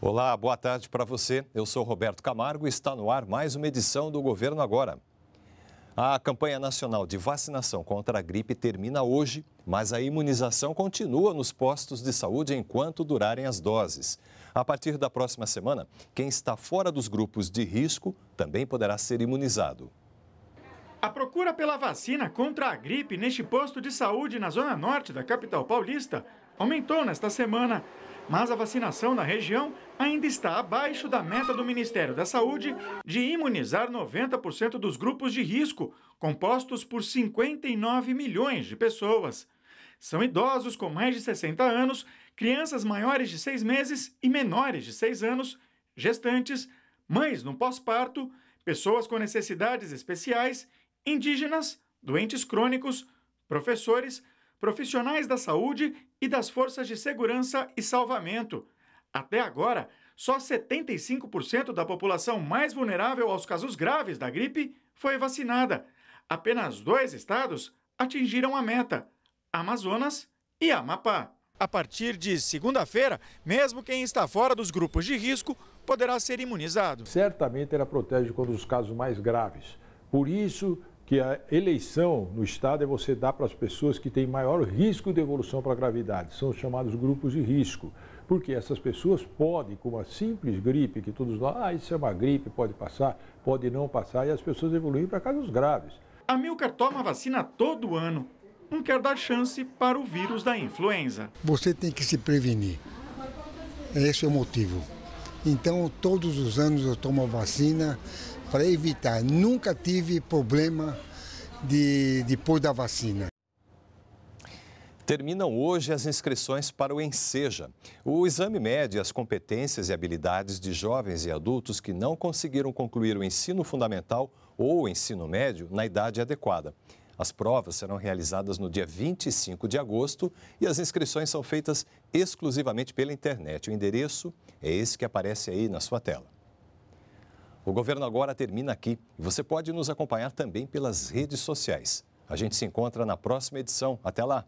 Olá, boa tarde para você. Eu sou Roberto Camargo e está no ar mais uma edição do Governo Agora. A campanha nacional de vacinação contra a gripe termina hoje, mas a imunização continua nos postos de saúde enquanto durarem as doses. A partir da próxima semana, quem está fora dos grupos de risco também poderá ser imunizado. A procura pela vacina contra a gripe neste posto de saúde na Zona Norte da capital paulista aumentou nesta semana, mas a vacinação na região ainda está abaixo da meta do Ministério da Saúde de imunizar 90% dos grupos de risco, compostos por 59 milhões de pessoas. São idosos com mais de 60 anos, crianças maiores de 6 meses e menores de 6 anos, gestantes, mães no pós-parto, pessoas com necessidades especiais, indígenas, doentes crônicos, professores, profissionais da saúde e das forças de segurança e salvamento. Até agora, só 75% da população mais vulnerável aos casos graves da gripe foi vacinada. Apenas dois estados atingiram a meta: Amazonas e Amapá. A partir de segunda-feira, mesmo quem está fora dos grupos de risco poderá ser imunizado. Certamente ela protege contra os casos mais graves. Por isso, que a eleição no Estado é você dar para as pessoas que têm maior risco de evolução para a gravidade, são os chamados grupos de risco. Porque essas pessoas podem, com uma simples gripe, que todos nós, ah, isso é uma gripe, pode passar, pode não passar, e as pessoas evoluem para casos graves. A Milker toma vacina todo ano. Não quer dar chance para o vírus da influenza. Você tem que se prevenir. Esse é o motivo. Então, todos os anos eu tomo a vacina para evitar. Nunca tive problema de, depois da vacina. Terminam hoje as inscrições para o Enseja. O exame mede as competências e habilidades de jovens e adultos que não conseguiram concluir o ensino fundamental ou o ensino médio na idade adequada. As provas serão realizadas no dia 25 de agosto e as inscrições são feitas exclusivamente pela internet. O endereço é esse que aparece aí na sua tela. O Governo Agora termina aqui você pode nos acompanhar também pelas redes sociais. A gente se encontra na próxima edição. Até lá!